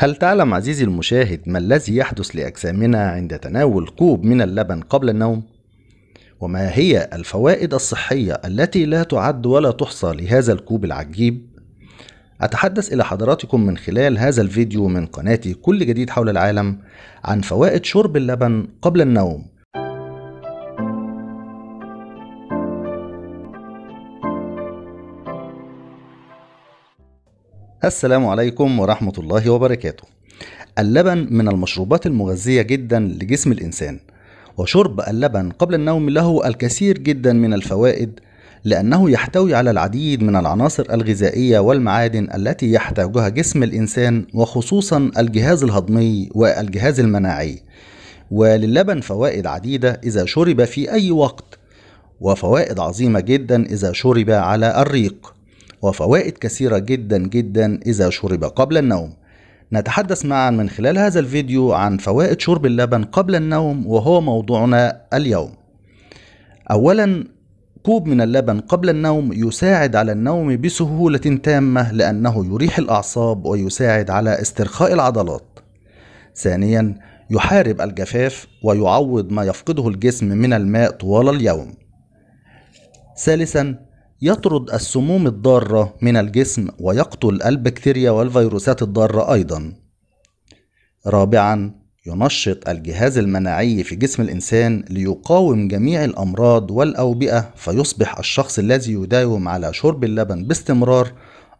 هل تعلم عزيزي المشاهد ما الذي يحدث لأجسامنا عند تناول كوب من اللبن قبل النوم؟ وما هي الفوائد الصحية التي لا تعد ولا تحصى لهذا الكوب العجيب؟ أتحدث إلى حضراتكم من خلال هذا الفيديو من قناتي كل جديد حول العالم عن فوائد شرب اللبن قبل النوم السلام عليكم ورحمة الله وبركاته. اللبن من المشروبات المغذية جدا لجسم الإنسان، وشرب اللبن قبل النوم له الكثير جدا من الفوائد لأنه يحتوي على العديد من العناصر الغذائية والمعادن التي يحتاجها جسم الإنسان وخصوصا الجهاز الهضمي والجهاز المناعي. وللبن فوائد عديدة إذا شرب في أي وقت، وفوائد عظيمة جدا إذا شرب على الريق. وفوائد كثيرة جدا جدا إذا شرب قبل النوم نتحدث معا من خلال هذا الفيديو عن فوائد شرب اللبن قبل النوم وهو موضوعنا اليوم أولا كوب من اللبن قبل النوم يساعد على النوم بسهولة تامة لأنه يريح الأعصاب ويساعد على استرخاء العضلات ثانيا يحارب الجفاف ويعوض ما يفقده الجسم من الماء طوال اليوم ثالثا يطرد السموم الضارة من الجسم ويقتل البكتيريا والفيروسات الضارة أيضا. رابعا ينشط الجهاز المناعي في جسم الإنسان ليقاوم جميع الأمراض والأوبئة فيصبح الشخص الذي يداوم على شرب اللبن باستمرار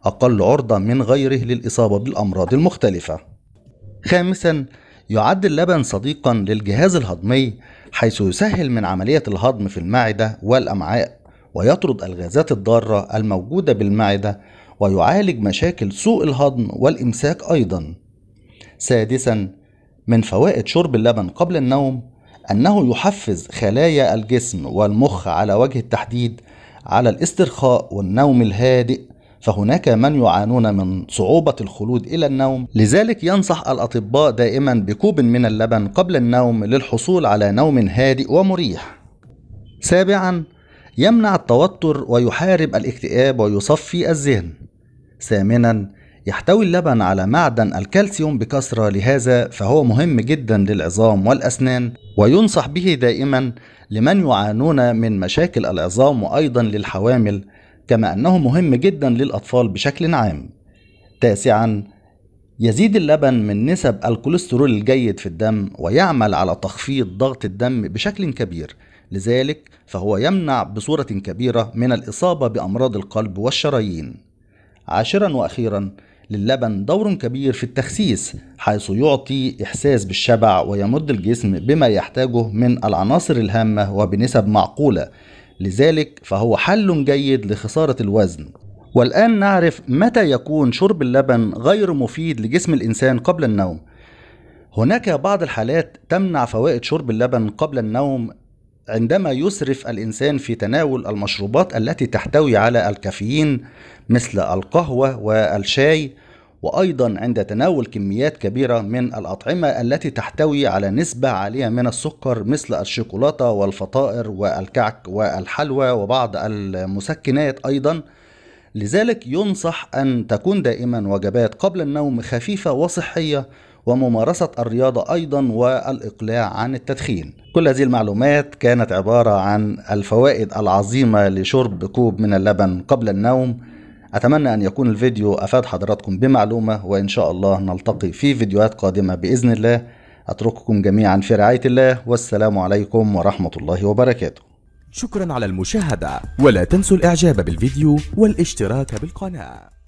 أقل عرضة من غيره للإصابة بالأمراض المختلفة. خامسا يعد اللبن صديقا للجهاز الهضمي حيث يسهل من عملية الهضم في المعدة والأمعاء ويطرد الغازات الضارة الموجودة بالمعدة ويعالج مشاكل سوء الهضم والإمساك أيضا. سادسا من فوائد شرب اللبن قبل النوم أنه يحفز خلايا الجسم والمخ على وجه التحديد على الاسترخاء والنوم الهادئ فهناك من يعانون من صعوبة الخلود إلى النوم لذلك ينصح الأطباء دائما بكوب من اللبن قبل النوم للحصول على نوم هادئ ومريح سابعا يمنع التوتر ويحارب الاكتئاب ويصفي الذهن ثامنا يحتوي اللبن على معدن الكالسيوم بكثرة لهذا فهو مهم جدا للعظام والأسنان وينصح به دائما لمن يعانون من مشاكل العظام وأيضا للحوامل كما أنه مهم جدا للأطفال بشكل عام تاسعا يزيد اللبن من نسب الكوليسترول الجيد في الدم ويعمل على تخفيض ضغط الدم بشكل كبير لذلك فهو يمنع بصورة كبيرة من الإصابة بأمراض القلب والشرايين. عاشرا وأخيرا للبن دور كبير في التخسيس حيث يعطي إحساس بالشبع ويمد الجسم بما يحتاجه من العناصر الهامة وبنسب معقولة لذلك فهو حل جيد لخسارة الوزن والآن نعرف متى يكون شرب اللبن غير مفيد لجسم الإنسان قبل النوم هناك بعض الحالات تمنع فوائد شرب اللبن قبل النوم عندما يسرف الإنسان في تناول المشروبات التي تحتوي على الكافيين مثل القهوة والشاي وأيضا عند تناول كميات كبيرة من الأطعمة التي تحتوي على نسبة عالية من السكر مثل الشوكولاتة والفطائر والكعك والحلوى وبعض المسكنات أيضا لذلك ينصح أن تكون دائما وجبات قبل النوم خفيفة وصحية وممارسة الرياضة أيضا والإقلاع عن التدخين كل هذه المعلومات كانت عبارة عن الفوائد العظيمة لشرب كوب من اللبن قبل النوم أتمنى أن يكون الفيديو أفاد حضراتكم بمعلومة وإن شاء الله نلتقي في فيديوهات قادمة بإذن الله أترككم جميعا في رعاية الله والسلام عليكم ورحمة الله وبركاته شكرا على المشاهدة ولا تنسوا الإعجاب بالفيديو والاشتراك بالقناة